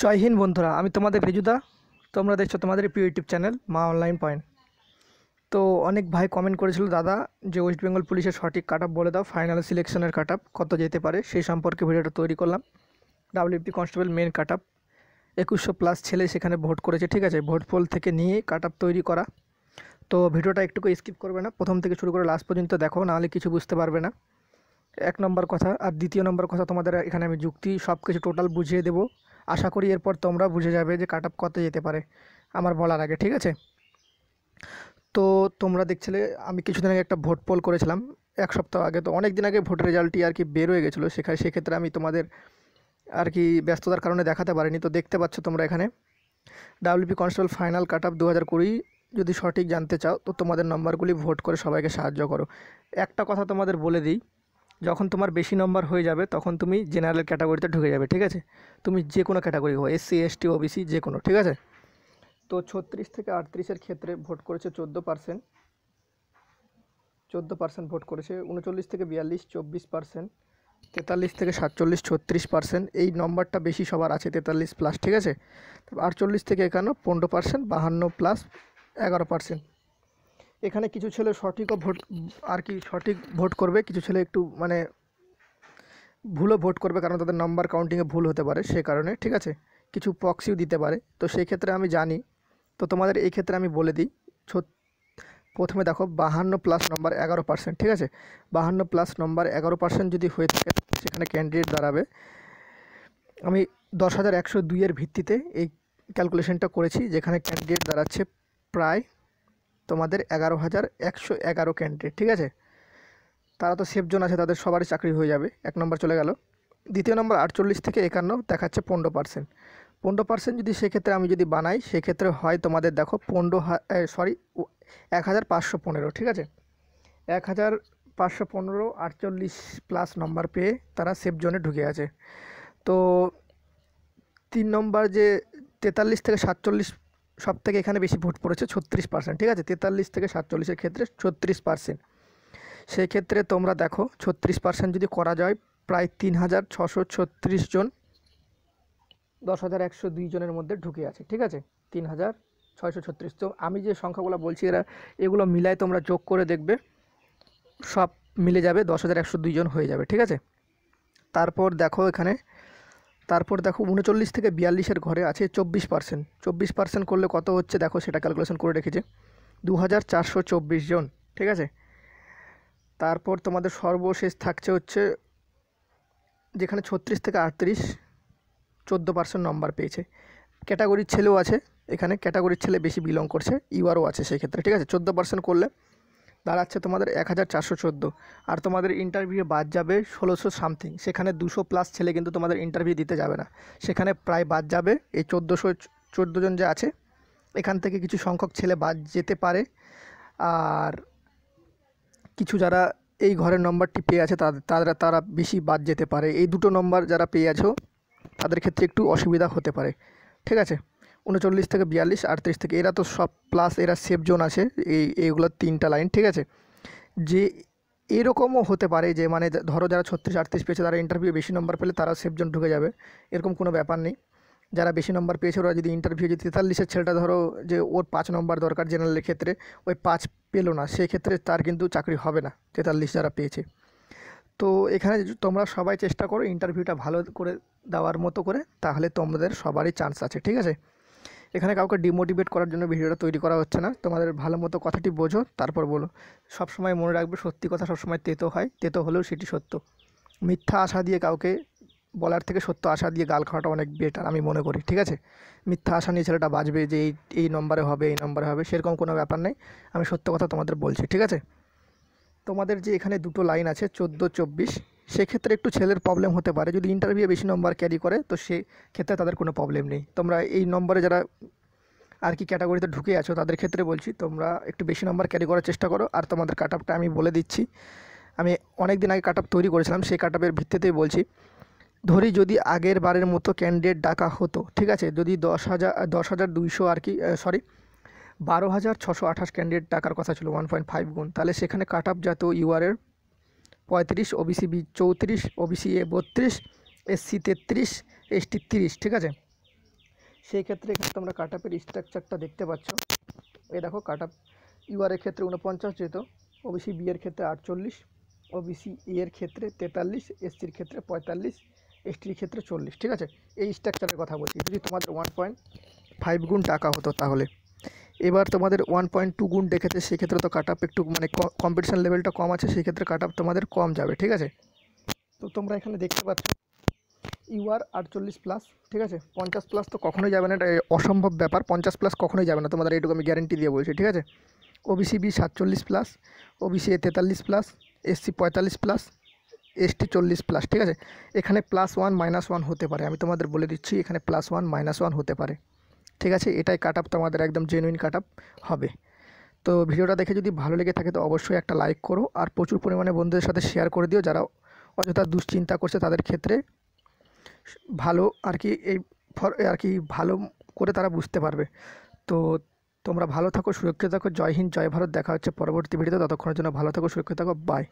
জয় হিন্দ বন্ধুরা আমি তোমাদের ভেজুদা তোমরা দেখছো তোমাদের প্রিয় YouTube channel Maa online point তো অনেক ভাই কমেন্ট করেছিল দাদা যে ওয়েস্ট বেঙ্গল পুলিশের সঠিক কাট বলে দাও ফাইনাল সিলেকশনের কাট কত যেতে পারে সেই সম্পর্কে ভিডিওটা তৈরি করলাম WBP constable main cut up একুশশো প্লাস ছেলে সেখানে ভোট করেছে ঠিক আছে ভোট পোল থেকে নিয়ে কাট তৈরি করা তো ভিডিওটা একটুকু স্কিপ করবে না প্রথম থেকে শুরু করে লাস্ট পর্যন্ত দেখো নাহলে কিছু বুঝতে পারবে না এক নম্বর কথা আর দ্বিতীয় নম্বর কথা তোমাদের এখানে আমি যুক্তি সব কিছু টোটাল বুঝিয়ে দেবো আশা করি এরপর তোমরা বুঝে যাবে যে কাট আপ কত যেতে পারে আমার বলার আগে ঠিক আছে তো তোমরা দেখছিলে আমি কিছুদিন আগে একটা ভোট পোল করেছিলাম এক সপ্তাহ আগে তো অনেক দিন আগে ভোট রেজাল্টটি আর কি বের হয়ে গেছিলো সেখানে সেক্ষেত্রে আমি তোমাদের আর কি ব্যস্ততার কারণে দেখাতে পারিনি তো দেখতে পাচ্ছ তোমরা এখানে WBP constable final cut up দু হাজার কুড়ি যদি সঠিক জানতে চাও তো তোমাদের নম্বরগুলি ভোট করে সবাইকে সাহায্য করো একটা কথা তোমাদের বলে দিই যখন তোমার বেশি নম্বর হয়ে যাবে তখন তুমি জেনারেল ক্যাটাগরিতে ঢুকে যাবে ঠিক আছে তুমি যে কোনো ক্যাটাগরি হো এসসি এসটি ওবিসি যে কোনো ঠিক আছে তো ছত্রিশ থেকে আটত্রিশের ক্ষেত্রে ভোট করেছে চোদ্দো পার্সেন্ট চোদ্দো পার্সেন্ট ভোট করেছে উনচল্লিশ থেকে বিয়াল্লিশ চব্বিশ পার্সেন্ট তেতাল্লিশ থেকে সাতচল্লিশ ছত্রিশ পার্সেন্ট এই নম্বরটা বেশি সবার আছে তেতাল্লিশ প্লাস ঠিক আছে আটচল্লিশ থেকে একান্ন পনেরো পার্সেন্ট বাহান্ন প্লাস এগারো পার্সেন্ট এখানে কিছু ছেলে সঠিকও ভোট আর কি সঠিক ভোট করবে কিছু ছেলে একটু মানে ভুলও ভোট করবে কারণ তাদের নাম্বার কাউন্টিংয়ে ভুল হতে পারে সে কারণে ঠিক আছে কিছু পক্সিও দিতে পারে তো সেই ক্ষেত্রে আমি জানি তো তোমাদের এই ক্ষেত্রে আমি বলে দিই প্রথমে দেখো বাহান্ন প্লাস নম্বর এগারো পার্সেন্ট ঠিক আছে বাহান্ন প্লাস নম্বর এগারো পার্সেন্ট যদি হয়ে থাকে সেখানে ক্যান্ডিডেট দাঁড়াবে আমি দশ হাজার একশো দুইয়ের ভিত্তিতে এই ক্যালকুলেশনটা করেছি যেখানে ক্যান্ডিডেট দাঁড়াচ্ছে প্রায় তোমাদের এগারো হাজার একশো এগারো ক্যান্ডিডেট ঠিক আছে তারা তো সেফজন আছে তাদের সবারই চাকরি হয়ে যাবে এক নম্বর চলে গেল দ্বিতীয় নম্বর আটচল্লিশ থেকে একান্ন দেখাচ্ছে পনেরো পার্সেন্ট পনেরো পার্সেন্ট যদি সেক্ষেত্রে আমি যদি বানাই সেক্ষেত্রে হয় তোমাদের দেখো পনেরো সরি এক হাজার পাঁচশো পনেরো ঠিক আছে এক হাজার পাঁচশো পনেরো আটচল্লিশ প্লাস নম্বর পেয়ে তারা সেফ জোনে ঢুকে আছে তো তিন নম্বর যে তেতাল্লিশ থেকে সাতচল্লিশ সব থেকে এখানে বেশি ভোট পড়েছে ছত্রিশ পার্সেন্ট ঠিক আছে তেতাল্লিশ থেকে সাতচল্লিশের ক্ষেত্রে ছত্রিশ পার্সেন্ট সেক্ষেত্রে তোমরা দেখো ছত্রিশ পার্সেন্ট যদি করা যায় প্রায় তিন হাজার ছশো ছত্রিশ জন দশ হাজার একশো দুই জনের মধ্যে ঢুকে আছে ঠিক আছে তিন হাজার ছয়শো ছত্রিশ তো আমি যে সংখ্যাগুলো বলছি এরা এগুলো মিলায় তোমরা যোগ করে দেখবে সব মিলে যাবে দশ হাজার একশো দুইজন হয়ে যাবে ঠিক আছে তারপর দেখো এখানে তারপর দেখো উনচল্লিশ থেকে বিয়াল্লিশের ঘরে আছে চব্বিশ পার্সেন্ট চব্বিশ পার্সেন্ট করলে কত হচ্ছে দেখো সেটা ক্যালকুলেশন করে রেখেছে দু জন ঠিক আছে তারপর তোমাদের সর্বশেষ থাকছে হচ্ছে যেখানে ছত্রিশ থেকে আটত্রিশ চোদ্দো পার্সেন্ট নম্বর পেয়েছে ক্যাটাগরির ছেলেও আছে এখানে ক্যাটাগরির ছেলে বেশি বিলং করছে ইউআরও আছে সেই ক্ষেত্রে ঠিক আছে চোদ্দো পার্সেন্ট করলে দাঁড়াচ্ছে তোমাদের এক হাজার চারশো চোদ্দো আর তোমাদের ইন্টারভিউ বাদ যাবে ষোলোশো সামথিং সেখানে দুশো প্লাস ছেলে কিন্তু তোমাদের ইন্টারভিউ দিতে যাবে না সেখানে প্রায় বাদ যাবে এই চোদ্দোশো চোদ্দো জন যে আছে এখান থেকে কিছু সংখ্যক ছেলে বাদ যেতে পারে আর কিছু যারা এই ঘরের নম্বরটি পেয়ে আছে তারা তারা বেশি বাদ যেতে পারে এই দুটো নম্বর যারা পেয়ে আছো তাদের ক্ষেত্রে একটু অসুবিধা হতে পারে ঠিক আছে উনচল্লিশ থেকে বিয়াল্লিশ আটত্রিশ থেকে এরা তো সব প্লাস এরা সেফ জোন আছে এই এইগুলো তিনটা লাইন ঠিক আছে যে এরকমও হতে পারে যে মানে ধরো যারা ছত্রিশ আটত্রিশ পেয়েছে তারা ইন্টারভিউ বেশি নম্বর পেলে তারা সেফ জোন ঢুকে যাবে এরকম কোনো ব্যাপার নেই যারা বেশি নম্বর পেয়েছে ওরা যদি ইন্টারভিউ যদি তেতাল্লিশের ছেলেটা ধরো যে ওর পাঁচ নম্বর দরকার জেনারেলের ক্ষেত্রে ওই পাঁচ পেলো না সেক্ষেত্রে তার কিন্তু চাকরি হবে না তেতাল্লিশ যারা পেয়েছে তো এখানে তোমরা সবাই চেষ্টা করো ইন্টারভিউটা ভালো করে দেওয়ার মতো করে তাহলে তোমাদের সবারই চান্স আছে ঠিক আছে এখানে কাউকে ডিমোটিভেট করার জন্য ভিডিওটা তৈরি করা হচ্ছে না তোমাদের ভালো মতো কথাটি বোঝো তারপর বলো সবসময় মনে রাখবে সত্যি কথা সবসময় তেতো হয় তেতো হলেও সেটি সত্য মিথ্যা আশা দিয়ে কাউকে বলার থেকে সত্য আশা দিয়ে গাল খাওয়াটা অনেক বেটার আমি মনে করি ঠিক আছে মিথ্যা আশা নিয়ে ছেলেটা বাঁচবে যে এই এই নম্বরে হবে এই নম্বরে হবে সেরকম কোনো ব্যাপার নেই আমি সত্য কথা তোমাদের বলছি ঠিক আছে তোমাদের যে এখানে দুটো লাইন আছে চোদ্দো চব্বিশ সেক্ষেত্রে একটু ছেলের প্রবলেম হতে পারে যদি ইন্টারভিউ বেশি নম্বর ক্যারি করে তো সে ক্ষেত্রে তাদের কোনো প্রবলেম নেই তোমরা এই নম্বরে যারা আর কি ক্যাটাগরিতে ঢুকে আছো তাদের ক্ষেত্রে বলছি তোমরা একটু বেশি নম্বর ক্যারি করার চেষ্টা করো আর তোমাদের কাট আপটা আমি বলে দিচ্ছি আমি অনেক দিন আগে কাট আপ তৈরি করেছিলাম সেই কাট আপের ভিত্তিতেই বলছি ধরি যদি আগের বারের মতো ক্যান্ডিডেট ডাকা হতো ঠিক আছে যদি দশ হাজার দশ হাজার দুইশো আর কি সরি বারো হাজার ছশো আঠাশ ক্যান্ডিডেট ডাকার কথা ছিল ওয়ান পয়েন্ট ফাইভ গুণ তাহলে সেখানে কাট আপ যেত ইউআরের পঁয়ত্রিশ ওবিসি বি চৌত্রিশ ওবিসি এ বত্রিশ এসসি তেত্রিশ এসটি তিরিশ ঠিক আছে সেই ক্ষেত্রে এখানে তোমরা কাট আপের স্ট্রাকচারটা দেখতে পাচ্ছ এ দেখো কাট আপ ইউআরের ক্ষেত্রে উনপঞ্চাশ যেত ওবিসি বি এর ক্ষেত্রে আটচল্লিশ ওবিসি এ এর ক্ষেত্রে তেতাল্লিশ এসসির ক্ষেত্রে পঁয়তাল্লিশ এসটির ক্ষেত্রে চল্লিশ ঠিক আছে এই স্ট্রাকচারের কথা বলছি যদি তোমাদের ওয়ান পয়েন্ট ফাইভ গুণ টাকা হতো তাহলে এবার তোমাদের ওয়ান পয়েন্ট টু গুণ দেখেছে সেক্ষেত্রে তো কাট একটু মানে কম্পিটিশান লেভেলটা কম আছে সেক্ষেত্রে কাট তোমাদের কম যাবে ঠিক আছে তো তোমরা এখানে দেখতে পাচ্ছ ইউআর আটচল্লিশ প্লাস ঠিক আছে পঞ্চাশ প্লাস তো কখনোই যাবে না এটা অসম্ভব ব্যাপার পঞ্চাশ প্লাস কখনোই যাবে না তোমাদের এইটুকু আমি গ্যারেন্টি দিয়ে বলছি ঠিক আছে ওবিসি বি সাতচল্লিশ প্লাস ওবিসি এ তেতাল্লিশ প্লাস এসসি পঁয়তাল্লিশ প্লাস এসটি চল্লিশ প্লাস ঠিক আছে এখানে প্লাস ওয়ান মাইনাস ওয়ান হতে পারে আমি তোমাদের বলে দিচ্ছি এখানে প্লাস ওয়ান মাইনাস ওয়ান হতে পারে ঠিক আছে এটাই কাট আপ তোমাদের একদম জেনুইন কাট আপ হবে তো ভিডিওটা দেখে যদি ভালো লেগে থাকে তো অবশ্যই একটা লাইক করো আর প্রচুর পরিমাণে বন্ধুদের সাথে শেয়ার করে দিও যারা অযথা দুশ্চিন্তা করছে তাদের ক্ষেত্রে ভালো আর কি এই আর কি ভালো করে তারা বুঝতে পারবে তো তোমরা ভালো থাকো সুরক্ষিত থাকো জয় হিন্দ জয় ভারত দেখা হচ্ছে পরবর্তী ভিডিওতে ততক্ষণের জন্য ভালো থাকো সুরক্ষিত থাকো বাই